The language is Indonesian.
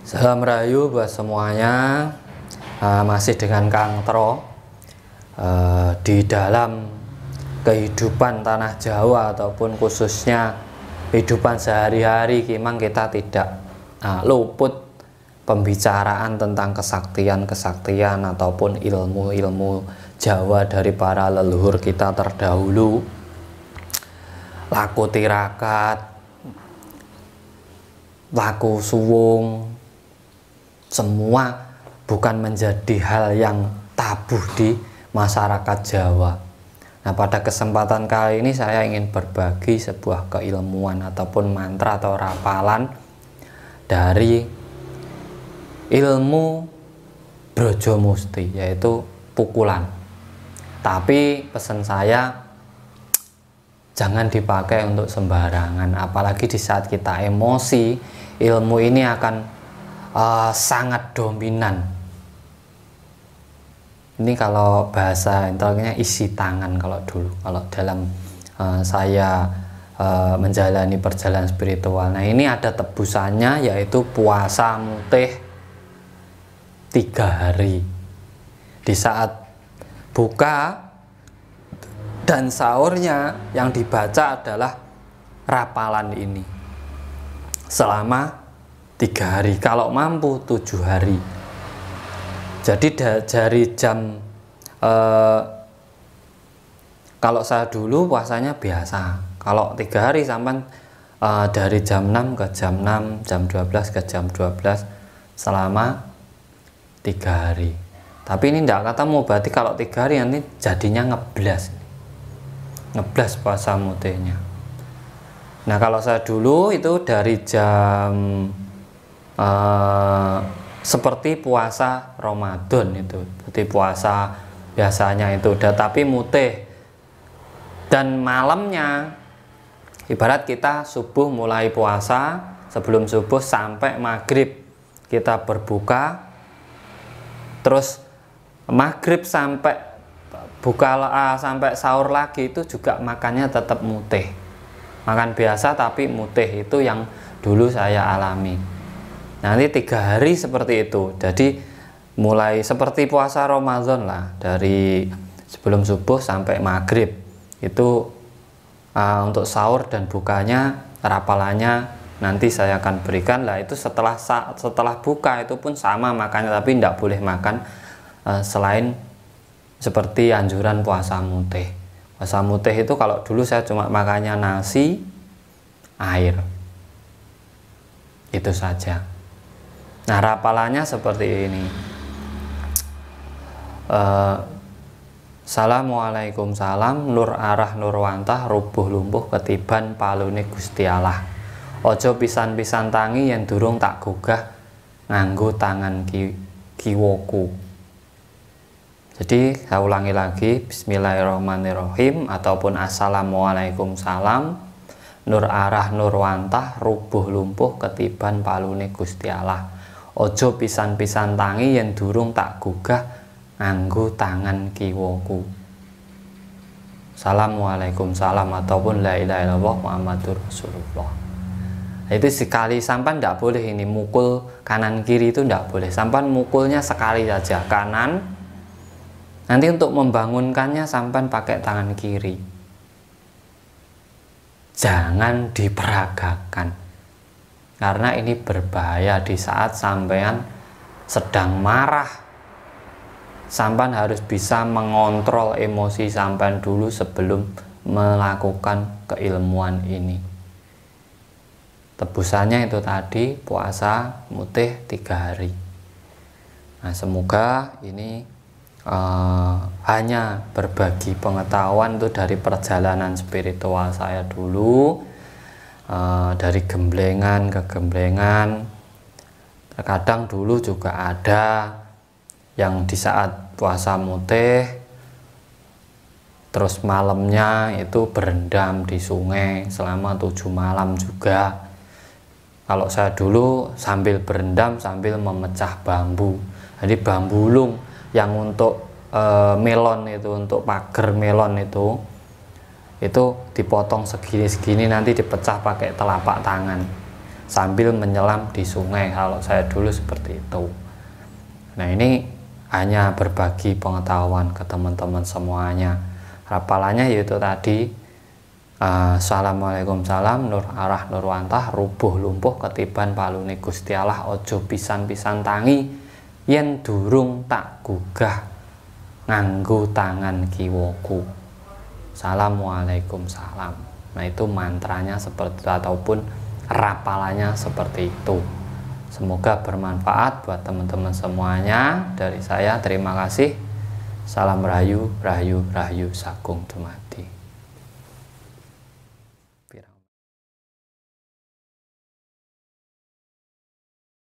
Salam Rayu buat semuanya uh, Masih dengan Kang Tro uh, Di dalam kehidupan tanah Jawa Ataupun khususnya kehidupan sehari-hari Memang kita tidak uh, luput pembicaraan tentang kesaktian-kesaktian ataupun ilmu-ilmu Jawa dari para leluhur kita terdahulu laku tirakat laku suwung semua bukan menjadi hal yang tabu di masyarakat Jawa nah pada kesempatan kali ini saya ingin berbagi sebuah keilmuan ataupun mantra atau rapalan dari ilmu brojo musti yaitu pukulan tapi pesan saya jangan dipakai untuk sembarangan apalagi di saat kita emosi ilmu ini akan uh, sangat dominan ini kalau bahasa intinya isi tangan kalau dulu kalau dalam uh, saya uh, menjalani perjalanan spiritual nah ini ada tebusannya yaitu puasa mutih tiga hari. Di saat buka dan sahurnya yang dibaca adalah rapalan ini selama tiga hari kalau mampu tujuh hari jadi dari jam eh, kalau saya dulu puasanya biasa kalau tiga hari sampai eh, dari jam 6 ke jam 6 jam 12 ke jam 12 selama tiga hari tapi ini tidak mau berarti kalau tiga hari nanti jadinya ngeblas ngeblas puasa mutenya nah kalau saya dulu itu dari jam uh, seperti puasa Ramadan itu seperti puasa biasanya itu udah tapi muteh dan malamnya ibarat kita subuh mulai puasa sebelum subuh sampai maghrib kita berbuka terus maghrib sampai buka ah, sampai sahur lagi itu juga makannya tetap mutih makan biasa tapi mutih itu yang dulu saya alami nanti tiga hari seperti itu jadi mulai seperti puasa Ramadan lah dari sebelum subuh sampai maghrib itu uh, untuk sahur dan bukanya rapalannya nanti saya akan berikan lah itu setelah saat setelah buka itu pun sama makannya tapi tidak boleh makan uh, selain seperti anjuran puasa mutih puasa mutih itu kalau dulu saya cuma makannya nasi air itu saja nah rapalannya seperti ini uh, Assalamualaikum salam Nur arah wantah rubuh lumpuh ketiban palune Gusti Allah Ojo pisan-pisan tangi yang durung tak gugah nganggu tangan ki kiwoku. Jadi saya ulangi lagi Bismillahirrahmanirrahim ataupun Assalamualaikum salam Nur arah nur wantah rubuh lumpuh ketiban palune Gusti Allah. Ojo pisan-pisan tangi yang durung tak gugah nganggu tangan kiwoku. Assalamualaikum salam ataupun la ilaha illallah Muhammadur Rasulullah. Nah, itu sekali sampan tidak boleh ini mukul kanan kiri itu tidak boleh sampan mukulnya sekali saja kanan nanti untuk membangunkannya sampan pakai tangan kiri jangan diperagakan karena ini berbahaya di saat sampean sedang marah sampan harus bisa mengontrol emosi sampan dulu sebelum melakukan keilmuan ini tebusannya itu tadi puasa mutih tiga hari nah semoga ini uh, hanya berbagi pengetahuan itu dari perjalanan spiritual saya dulu uh, dari gemblengan ke gemblengan terkadang dulu juga ada yang di saat puasa mutih terus malamnya itu berendam di sungai selama tujuh malam juga kalau saya dulu sambil berendam sambil memecah bambu jadi bambu lung yang untuk e, melon itu untuk pagar melon itu itu dipotong segini-segini nanti dipecah pakai telapak tangan sambil menyelam di sungai kalau saya dulu seperti itu nah ini hanya berbagi pengetahuan ke teman-teman semuanya rapalannya yaitu tadi Eh, Assalamualaikum salam nur arah nur wantah rubuh lumpuh ketiban palune Gusti Allah ojo pisan-pisan tangi yen durung tak gugah nganggu tangan kiwoku. Assalamualaikum salam. Nah itu mantranya seperti itu ataupun rapalanya seperti itu. Semoga bermanfaat buat teman-teman semuanya. Dari saya terima kasih. Salam Rahayu, Rahayu, Rahayu sakung teman.